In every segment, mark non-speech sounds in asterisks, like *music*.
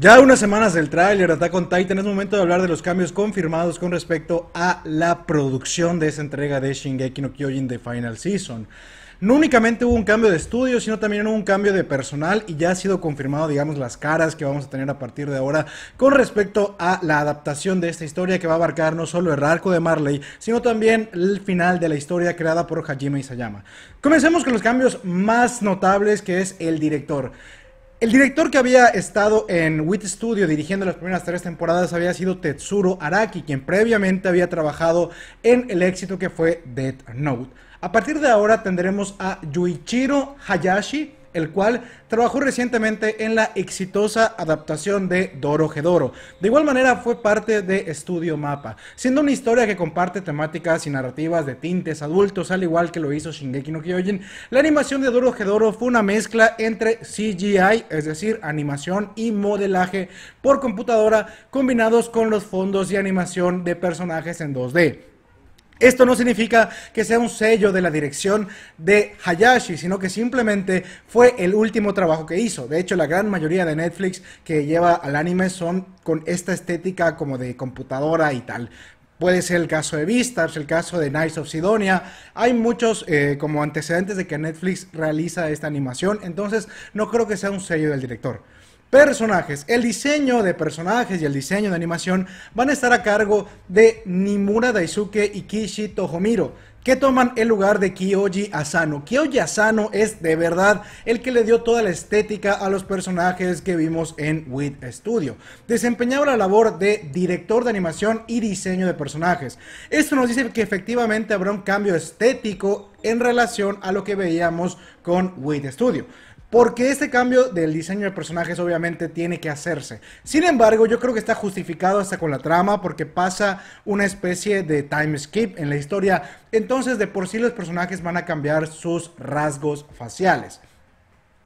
Ya unas semanas del tráiler Attack on Titan, es momento de hablar de los cambios confirmados con respecto a la producción de esa entrega de Shingeki no Kyojin de Final Season. No únicamente hubo un cambio de estudio, sino también hubo un cambio de personal y ya ha sido confirmado, digamos, las caras que vamos a tener a partir de ahora con respecto a la adaptación de esta historia que va a abarcar no solo el arco de Marley, sino también el final de la historia creada por Hajime Isayama. Comencemos con los cambios más notables que es el director. El director que había estado en WIT Studio dirigiendo las primeras tres temporadas había sido Tetsuro Araki, quien previamente había trabajado en el éxito que fue Death Note. A partir de ahora tendremos a Yuichiro Hayashi, el cual trabajó recientemente en la exitosa adaptación de Doro Gedoro. De igual manera fue parte de Estudio Mapa, siendo una historia que comparte temáticas y narrativas de tintes adultos, al igual que lo hizo Shingeki no Kyojin. La animación de Doro Gedoro fue una mezcla entre CGI, es decir, animación y modelaje por computadora, combinados con los fondos y animación de personajes en 2D. Esto no significa que sea un sello de la dirección de Hayashi, sino que simplemente fue el último trabajo que hizo. De hecho, la gran mayoría de Netflix que lleva al anime son con esta estética como de computadora y tal. Puede ser el caso de Vistas, el caso de Knights of Sidonia. Hay muchos eh, como antecedentes de que Netflix realiza esta animación, entonces no creo que sea un sello del director. Personajes. El diseño de personajes y el diseño de animación van a estar a cargo de Nimura Daisuke y Kishi Tohomiro, que toman el lugar de Kiyoji Asano. Kiyoji Asano es de verdad el que le dio toda la estética a los personajes que vimos en WIT Studio. Desempeñaba la labor de director de animación y diseño de personajes. Esto nos dice que efectivamente habrá un cambio estético en relación a lo que veíamos con WIT Studio porque este cambio del diseño de personajes obviamente tiene que hacerse. Sin embargo, yo creo que está justificado hasta con la trama porque pasa una especie de time skip en la historia, entonces de por sí los personajes van a cambiar sus rasgos faciales.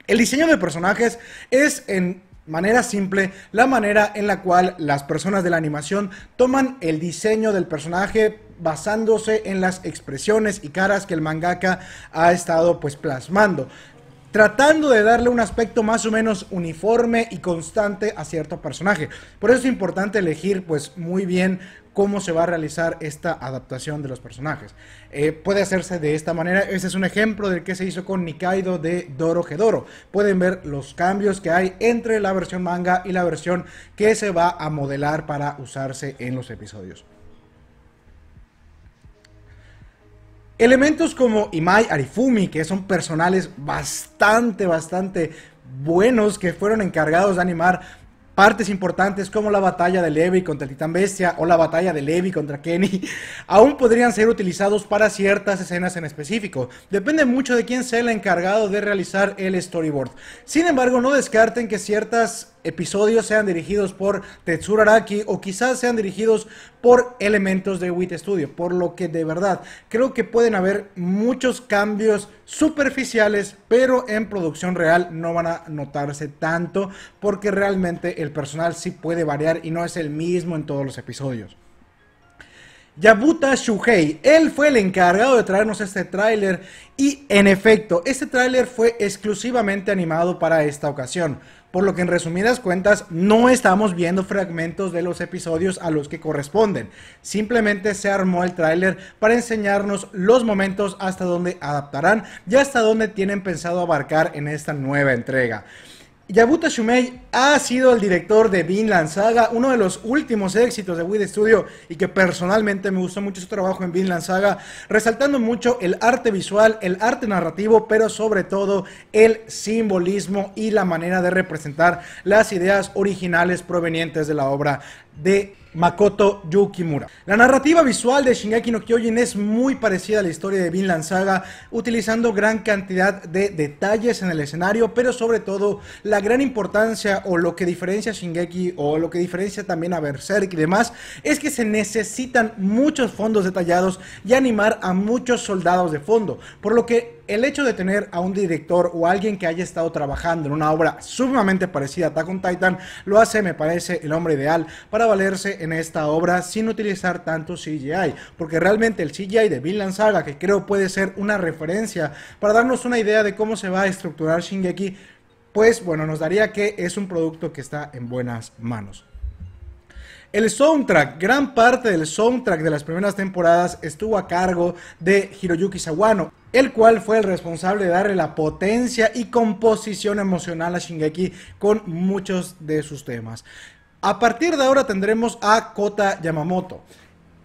El diseño de personajes es en manera simple la manera en la cual las personas de la animación toman el diseño del personaje basándose en las expresiones y caras que el mangaka ha estado pues plasmando tratando de darle un aspecto más o menos uniforme y constante a cierto personaje. Por eso es importante elegir pues muy bien cómo se va a realizar esta adaptación de los personajes. Eh, puede hacerse de esta manera, ese es un ejemplo del que se hizo con Nikaido de Doro Gedoro. Pueden ver los cambios que hay entre la versión manga y la versión que se va a modelar para usarse en los episodios. Elementos como Imai Arifumi, que son personales bastante, bastante buenos que fueron encargados de animar partes importantes como la batalla de Levi contra el Titán Bestia o la batalla de Levi contra Kenny, *laughs* aún podrían ser utilizados para ciertas escenas en específico. Depende mucho de quién sea el encargado de realizar el storyboard. Sin embargo, no descarten que ciertos episodios sean dirigidos por Tetsuro Araki o quizás sean dirigidos por elementos de WIT Studio, por lo que de verdad creo que pueden haber muchos cambios superficiales, pero en producción real no van a notarse tanto porque realmente el el personal sí puede variar y no es el mismo en todos los episodios. Yabuta Shuhei, él fue el encargado de traernos este tráiler y en efecto, este tráiler fue exclusivamente animado para esta ocasión, por lo que en resumidas cuentas no estamos viendo fragmentos de los episodios a los que corresponden, simplemente se armó el tráiler para enseñarnos los momentos hasta donde adaptarán y hasta donde tienen pensado abarcar en esta nueva entrega. Yabuta Shumei ha sido el director de Vinland Saga, uno de los últimos éxitos de Wii Studio y que personalmente me gustó mucho su trabajo en Vinland Saga, resaltando mucho el arte visual, el arte narrativo, pero sobre todo el simbolismo y la manera de representar las ideas originales provenientes de la obra de Makoto Yukimura. La narrativa visual de Shingeki no Kyojin es muy parecida a la historia de Vinland Saga, utilizando gran cantidad de detalles en el escenario, pero sobre todo la gran importancia o lo que diferencia a Shingeki o lo que diferencia también a Berserk y demás, es que se necesitan muchos fondos detallados y animar a muchos soldados de fondo, por lo que el hecho de tener a un director o alguien que haya estado trabajando en una obra sumamente parecida a Attack Titan lo hace, me parece, el hombre ideal para valerse en esta obra sin utilizar tanto CGI, porque realmente el CGI de Vinland Saga, que creo puede ser una referencia para darnos una idea de cómo se va a estructurar Shingeki, pues bueno, nos daría que es un producto que está en buenas manos. El soundtrack, gran parte del soundtrack de las primeras temporadas estuvo a cargo de Hiroyuki Sawano, el cual fue el responsable de darle la potencia y composición emocional a Shingeki con muchos de sus temas. A partir de ahora tendremos a Kota Yamamoto.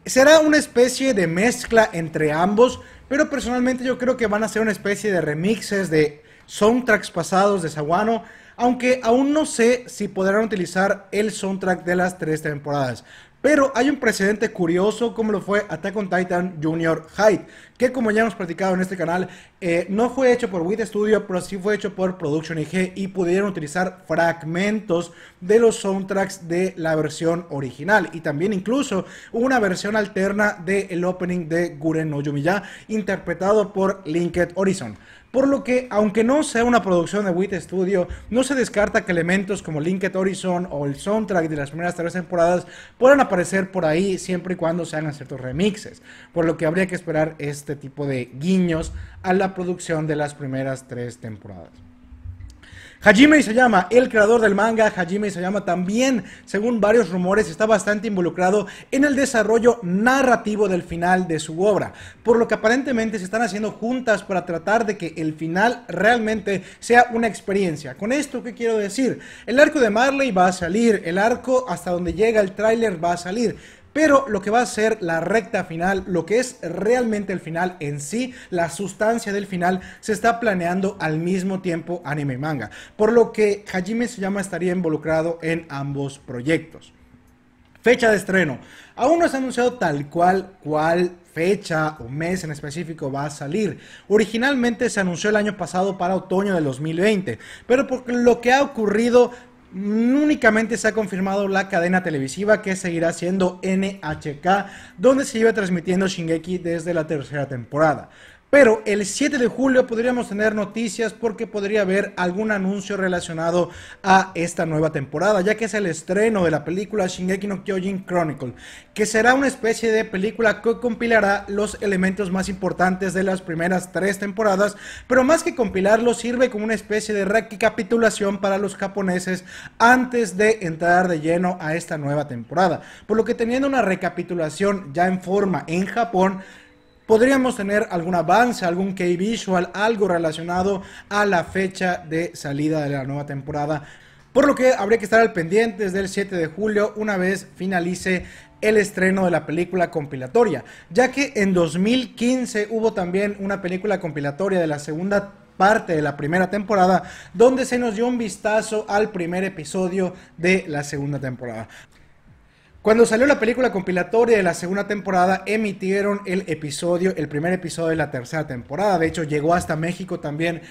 Será una especie de mezcla entre ambos, pero personalmente yo creo que van a ser una especie de remixes de soundtracks pasados de Sawano aunque aún no sé si podrán utilizar el soundtrack de las tres temporadas. Pero hay un precedente curioso como lo fue Attack on Titan Junior Hyde, que como ya hemos platicado en este canal, eh, no fue hecho por Wit Studio, pero sí fue hecho por Production IG y pudieron utilizar fragmentos de los soundtracks de la versión original y también incluso una versión alterna del opening de Guren no Yumiya, interpretado por Linked Horizon por lo que, aunque no sea una producción de WIT Studio, no se descarta que elementos como Linked Horizon o el soundtrack de las primeras tres temporadas puedan aparecer por ahí siempre y cuando se hagan ciertos remixes, por lo que habría que esperar este tipo de guiños a la producción de las primeras tres temporadas. Hajime Isayama, el creador del manga, Hajime Isayama también, según varios rumores, está bastante involucrado en el desarrollo narrativo del final de su obra, por lo que aparentemente se están haciendo juntas para tratar de que el final realmente sea una experiencia. Con esto, ¿qué quiero decir? El arco de Marley va a salir, el arco hasta donde llega el tráiler va a salir, pero lo que va a ser la recta final, lo que es realmente el final en sí, la sustancia del final, se está planeando al mismo tiempo anime y manga. Por lo que Hajime Suyama estaría involucrado en ambos proyectos. Fecha de estreno. Aún no se ha anunciado tal cual cual fecha o mes en específico va a salir. Originalmente se anunció el año pasado para otoño de 2020, pero por lo que ha ocurrido Únicamente se ha confirmado la cadena televisiva que seguirá siendo NHK, donde se iba transmitiendo Shingeki desde la tercera temporada. Pero el 7 de julio podríamos tener noticias porque podría haber algún anuncio relacionado a esta nueva temporada, ya que es el estreno de la película Shingeki no Kyojin Chronicle, que será una especie de película que compilará los elementos más importantes de las primeras tres temporadas, pero más que compilarlo sirve como una especie de recapitulación para los japoneses antes de entrar de lleno a esta nueva temporada. Por lo que teniendo una recapitulación ya en forma en Japón, podríamos tener algún avance, algún key visual, algo relacionado a la fecha de salida de la nueva temporada. Por lo que habría que estar al pendiente desde el 7 de julio una vez finalice el estreno de la película compilatoria, ya que en 2015 hubo también una película compilatoria de la segunda parte de la primera temporada, donde se nos dio un vistazo al primer episodio de la segunda temporada. Cuando salió la película compilatoria de la segunda temporada, emitieron el episodio, el primer episodio de la tercera temporada. De hecho, llegó hasta México también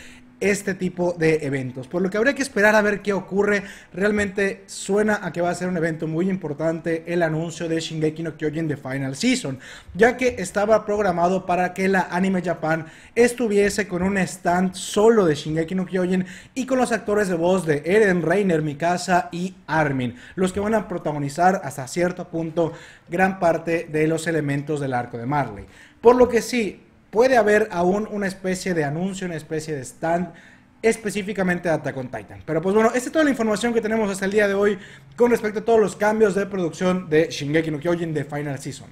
este tipo de eventos. Por lo que habría que esperar a ver qué ocurre. Realmente suena a que va a ser un evento muy importante el anuncio de Shingeki no Kyojin de Final Season, ya que estaba programado para que la Anime Japan estuviese con un stand solo de Shingeki no Kyojin y con los actores de voz de Eren Reiner, Mikasa y Armin, los que van a protagonizar hasta cierto punto gran parte de los elementos del arco de Marley. Por lo que sí, puede haber aún una especie de anuncio, una especie de stand específicamente de Attack on Titan. Pero pues bueno, esta es toda la información que tenemos hasta el día de hoy con respecto a todos los cambios de producción de Shingeki no Kyojin de Final Season.